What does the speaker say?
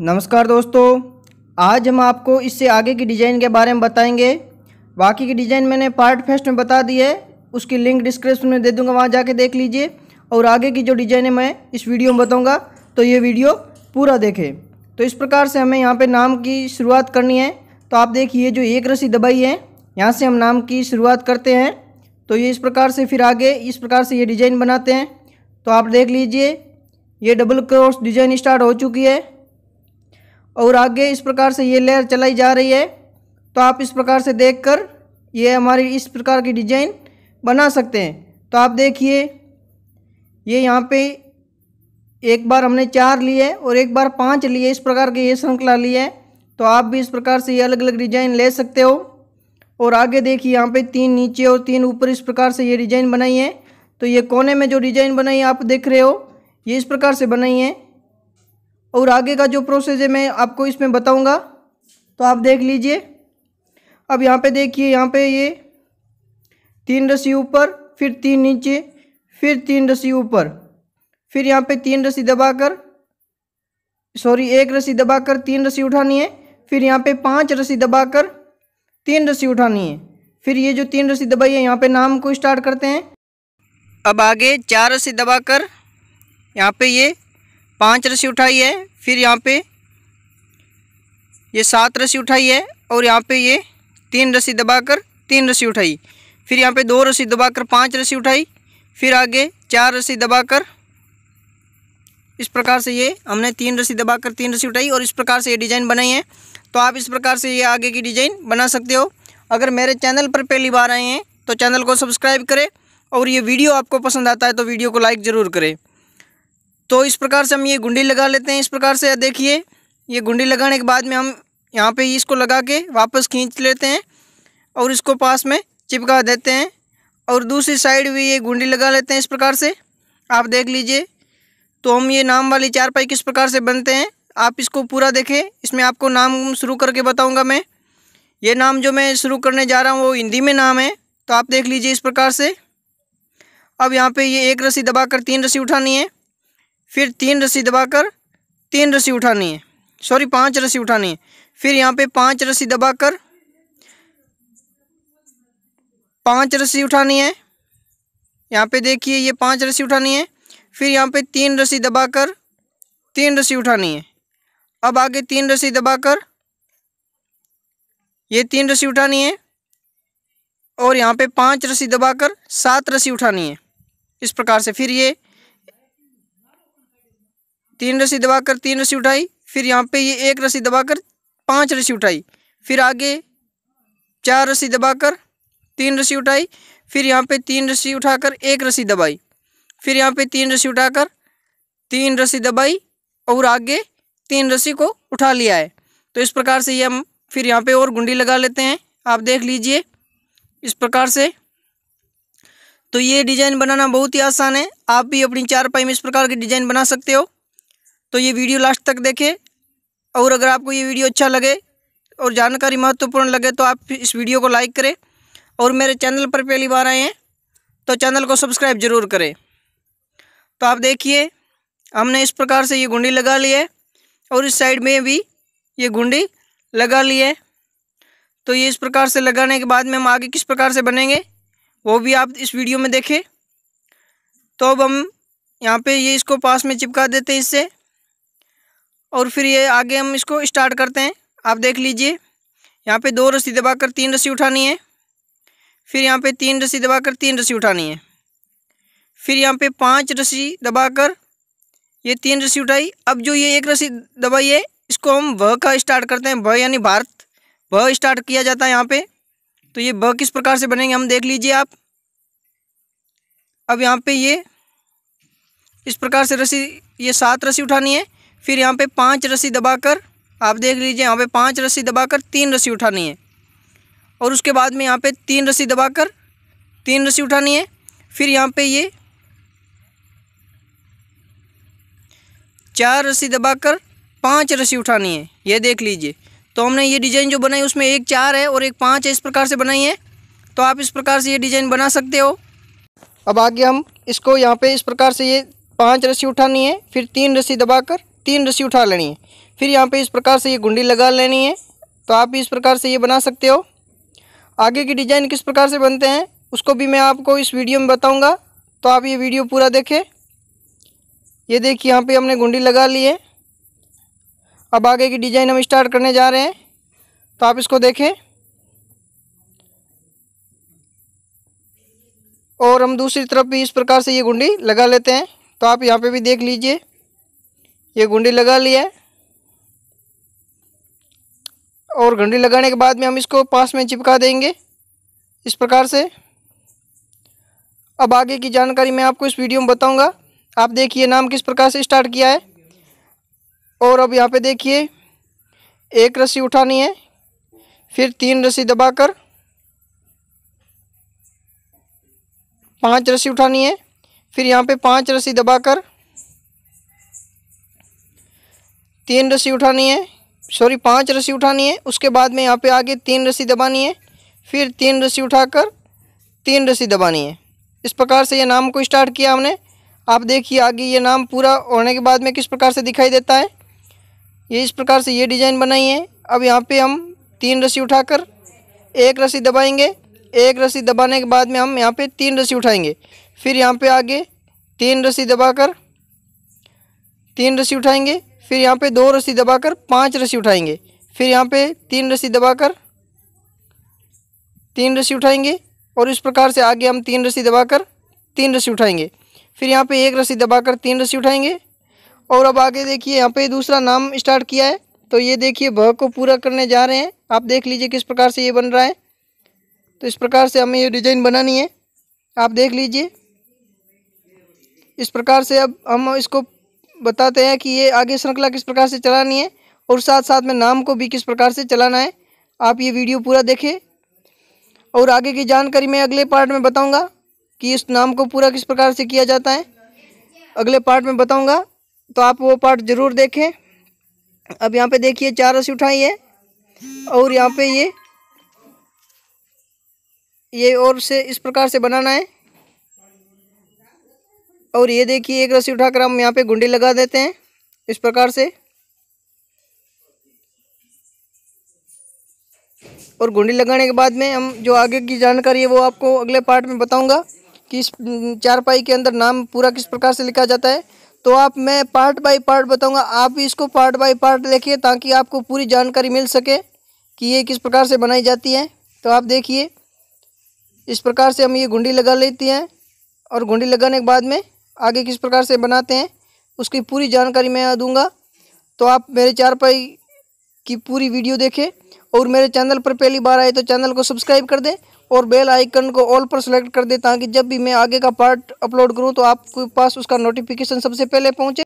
नमस्कार दोस्तों आज हम आपको इससे आगे की डिज़ाइन के बारे में बताएंगे बाकी की डिज़ाइन मैंने पार्ट फर्स्ट में बता दी है उसकी लिंक डिस्क्रिप्शन में दे दूंगा वहाँ जाके देख लीजिए और आगे की जो डिज़ाइन है मैं इस वीडियो में बताऊँगा तो ये वीडियो पूरा देखें तो इस प्रकार से हमें यहाँ पर नाम की शुरुआत करनी है तो आप देखिए जो एक रसी दबाई है यहाँ से हम नाम की शुरुआत करते हैं तो ये इस प्रकार से फिर आगे इस प्रकार से ये डिज़ाइन बनाते हैं तो आप देख लीजिए ये डबल क्रॉस डिज़ाइन स्टार्ट हो चुकी है और आगे इस प्रकार से ये लेयर चलाई जा रही है तो आप इस प्रकार से देखकर ये हमारी इस प्रकार की डिजाइन बना सकते हैं तो आप देखिए ये यहाँ पे एक बार हमने चार लिए और एक बार पाँच लिए इस प्रकार की ये श्रृंखला ली है तो आप भी इस प्रकार से ये अलग अलग डिजाइन ले सकते हो और आगे देखिए यहाँ पे तीन नीचे और तीन ऊपर इस प्रकार से ये डिजाइन बनाई है तो ये कोने में जो डिजाइन बनाई है आप देख रहे हो ये इस प्रकार से बनाई है और आगे का जो प्रोसेस है मैं आपको इसमें बताऊंगा तो आप देख लीजिए अब यहाँ पे देखिए यहाँ पे ये तीन रस्सी ऊपर फिर तीन नीचे फिर तीन रस्सी ऊपर फिर यहाँ पे तीन रस्सी दबाकर सॉरी एक रस्सी दबाकर तीन रस्सी उठानी है फिर यहाँ पे पांच रस्सी दबाकर तीन रस्सी उठानी है फिर ये जो तीन रस्सी दबाई है यहाँ पे नाम को स्टार्ट करते हैं अब आगे चार रस्सी दबाकर यहाँ पे ये पांच रस्सी उठाई है फिर यहाँ पे ये सात रस्सी उठाई है और यहाँ पे ये तीन रस्सी दबाकर तीन रस्सी उठाई फिर यहाँ पे दो रस्सी दबाकर पांच रस्सी उठाई फिर आगे चार रस्सी दबाकर इस प्रकार से ये हमने तीन रस्सी दबाकर तीन रस्सी उठाई और इस प्रकार से ये डिज़ाइन बनाई है तो आप इस प्रकार से ये आगे की डिज़ाइन बना सकते हो अगर मेरे चैनल पर पहली बार आए हैं तो चैनल को सब्सक्राइब करें और ये वीडियो आपको पसंद आता है तो वीडियो को लाइक ज़रूर करें तो इस प्रकार से हम ये गुंडी लगा लेते हैं इस प्रकार से देखिए ये गुंडी लगाने के बाद में हम यहाँ पे इसको लगा के वापस खींच लेते हैं और इसको पास में चिपका देते हैं और दूसरी साइड भी ये गुंडी लगा लेते हैं इस प्रकार से आप देख लीजिए तो हम ये नाम वाली चारपाई किस प्रकार से बनते हैं आप इसको पूरा देखें इसमें आपको नाम शुरू करके बताऊँगा मैं ये नाम जो मैं शुरू करने जा रहा हूँ वो हिंदी में नाम है तो आप देख लीजिए इस प्रकार से अब यहाँ पर ये एक रस्सी दबा तीन रस्सी उठानी है फिर तीन रस्सी दबाकर तीन रस्सी उठानी है सॉरी पांच रस्सी उठानी है फिर यहाँ पे पांच रस्सी दबाकर पांच रस्सी उठानी है यहाँ पे देखिए ये पांच रस्सी उठानी है फिर यहाँ पे तीन रस्सी दबाकर तीन रस्सी उठानी है अब आगे तीन रस्सी दबाकर ये तीन रस्सी उठानी है और यहाँ पे पांच रस्सी दबाकर सात रस्सी उठानी है इस प्रकार से फिर ये तीन रस्सी दबाकर तीन रस्सी उठाई फिर यहाँ पे ये एक रस्सी दबाकर पांच रस्सी उठाई फिर आगे चार रस्सी दबाकर तीन रस्सी उठाई फिर यहाँ पे तीन रस्सी उठाकर एक रस्सी दबाई फिर यहाँ पे तीन रस्सी उठाकर तीन रस्सी दबाई और आगे तीन रस्सी को उठा लिया है तो इस प्रकार से ये हम फिर यहाँ पे और गुंडी लगा लेते हैं आप देख लीजिए इस प्रकार से तो ये डिज़ाइन बनाना बहुत ही आसान है आप भी अपनी चारपाई में इस प्रकार की डिज़ाइन बना सकते हो तो ये वीडियो लास्ट तक देखें और अगर आपको ये वीडियो अच्छा लगे और जानकारी महत्वपूर्ण लगे तो आप इस वीडियो को लाइक करें और मेरे चैनल पर पहली बार आए हैं तो चैनल को सब्सक्राइब ज़रूर करें तो आप देखिए हमने इस प्रकार से ये गुंडी लगा ली है और इस साइड में भी ये गुंडी लगा ली है तो ये इस प्रकार से लगाने के बाद में हम आगे किस प्रकार से बनेंगे वो भी आप इस वीडियो में देखें तो अब हम यहाँ पे ये इसको पास में चिपका देते हैं इससे और फिर ये आगे हम इसको स्टार्ट करते हैं आप देख लीजिए यहाँ पे दो रस्सी दबाकर तीन रस्सी उठानी है फिर यहाँ पे तीन रस्सी दबाकर तीन रस्सी उठानी है फिर यहाँ पे पांच रस्सी दबाकर ये तीन रस्सी उठाई अब जो ये एक रस्सी दबाई है इसको हम भ का स्टार्ट करते हैं भ यानी भारत भ स्टार्ट किया जाता है यहाँ पे तो ये भ किस प्रकार से बनेंगे हम देख लीजिए आप अब यहाँ पे ये इस प्रकार से रस्सी ये सात रस्सी उठानी है फिर यहाँ पे पांच रस्सी दबाकर आप देख लीजिए यहाँ पे पांच रस्सी दबाकर तीन रस्सी उठानी है और उसके बाद में यहाँ पे तीन रस्सी दबाकर तीन रस्सी उठानी है फिर यहाँ पे ये चार रस्सी दबाकर पांच रस्सी उठानी है ये देख लीजिए तो हमने ये डिज़ाइन जो बनाई उसमें एक चार है और एक पाँच है इस प्रकार से बनाई है तो आप इस प्रकार से ये डिज़ाइन बना सकते हो अब आगे हम इसको यहाँ पे इस प्रकार से ये पांच रस्सी उठानी है फिर तीन रस्सी दबाकर तीन रस्सी उठा लेनी है फिर यहाँ पे इस प्रकार से ये गुंडी लगा लेनी है तो आप इस प्रकार से ये बना सकते हो आगे की डिज़ाइन किस प्रकार से बनते हैं उसको भी मैं आपको इस वीडियो में बताऊँगा तो आप ये वीडियो पूरा देखें ये देखिए यहाँ पर हमने गुंडी लगा ली है अब आगे की डिज़ाइन हम स्टार्ट करने जा रहे हैं तो आप इसको देखें और हम दूसरी तरफ भी इस प्रकार से ये गुंडी लगा लेते हैं तो आप यहाँ पे भी देख लीजिए ये गुंडी लगा लिया है और घंटी लगाने के बाद में हम इसको पास में चिपका देंगे इस प्रकार से अब आगे की जानकारी मैं आपको इस वीडियो में बताऊंगा आप देखिए नाम किस प्रकार से स्टार्ट किया है और अब यहाँ पे देखिए एक रस्सी उठानी है फिर तीन रस्सी दबाकर पांच रस्सी उठानी है फिर यहाँ पे पांच रस्सी दबाकर तीन रस्सी उठानी है सॉरी पांच रस्सी उठानी है उसके बाद में यहाँ पे आगे तीन रस्सी दबानी है फिर तीन रस्सी उठाकर तीन रस्सी दबानी है इस प्रकार से ये नाम को स्टार्ट किया हमने आप देखिए आगे ये नाम पूरा होने के बाद में किस प्रकार से दिखाई देता है ये इस प्रकार से ये डिज़ाइन बनाई है अब यहाँ पर हम तीन रस्सी उठाकर एक रस्सी दबाएंगे एक रस्सी दबाने के बाद में हम यहाँ पर तीन रस्सी उठाएंगे फिर यहाँ पर आगे तीन रस्सी दबाकर तीन रस्सी उठाएंगे फिर यहाँ पे दो रस्सी दबाकर पांच रस्सी उठाएंगे फिर यहाँ पे तीन रस्सी दबाकर तीन रस्सी उठाएंगे और इस प्रकार से आगे हम तीन रस्सी दबाकर तीन रस्सी उठाएंगे फिर यहाँ पे एक रस्सी दबाकर तीन रस्सी उठाएंगे और अब आगे देखिए यहाँ पे दूसरा नाम स्टार्ट किया है तो ये देखिए भ को पूरा करने जा रहे हैं आप देख लीजिए किस प्रकार से ये बन रहा है तो इस प्रकार से हमें ये डिजाइन बनानी है आप देख लीजिए इस प्रकार से अब हम इसको बताते हैं कि ये आगे श्रृंखला किस प्रकार से चलानी है और साथ साथ में नाम को भी किस प्रकार से चलाना है आप ये वीडियो पूरा देखें और आगे की जानकारी मैं अगले पार्ट में बताऊंगा कि इस नाम को पूरा किस प्रकार से किया जाता है अगले पार्ट में बताऊंगा तो आप वो पार्ट ज़रूर देखें अब यहाँ पे देखिए चार रस्सी उठाई है और यहाँ पे ये ये और से इस प्रकार से बनाना है और ये देखिए एक रस्सी उठाकर हम यहाँ पे गुंडी लगा देते हैं इस प्रकार से और गुंडी लगाने के बाद में हम जो आगे की जानकारी है वो आपको अगले पार्ट में बताऊंगा कि इस चारपाई के अंदर नाम पूरा किस प्रकार से लिखा जाता है तो आप मैं पार्ट बाय पार्ट बताऊंगा आप इसको पार्ट बाय पार्ट देखिए ताकि आपको पूरी जानकारी मिल सके कि ये किस प्रकार से बनाई जाती है तो आप देखिए इस प्रकार से हम ये गुंडी लगा लेती हैं और गुंडी लगाने के बाद में आगे किस प्रकार से बनाते हैं उसकी पूरी जानकारी मैं दूंगा तो आप मेरे चारपाई की पूरी वीडियो देखें और मेरे चैनल पर पहली बार आए तो चैनल को सब्सक्राइब कर दें और बेल आइकन को ऑल पर सेलेक्ट कर दें ताकि जब भी मैं आगे का पार्ट अपलोड करूँ तो आपके पास उसका नोटिफिकेशन सबसे पहले पहुँचे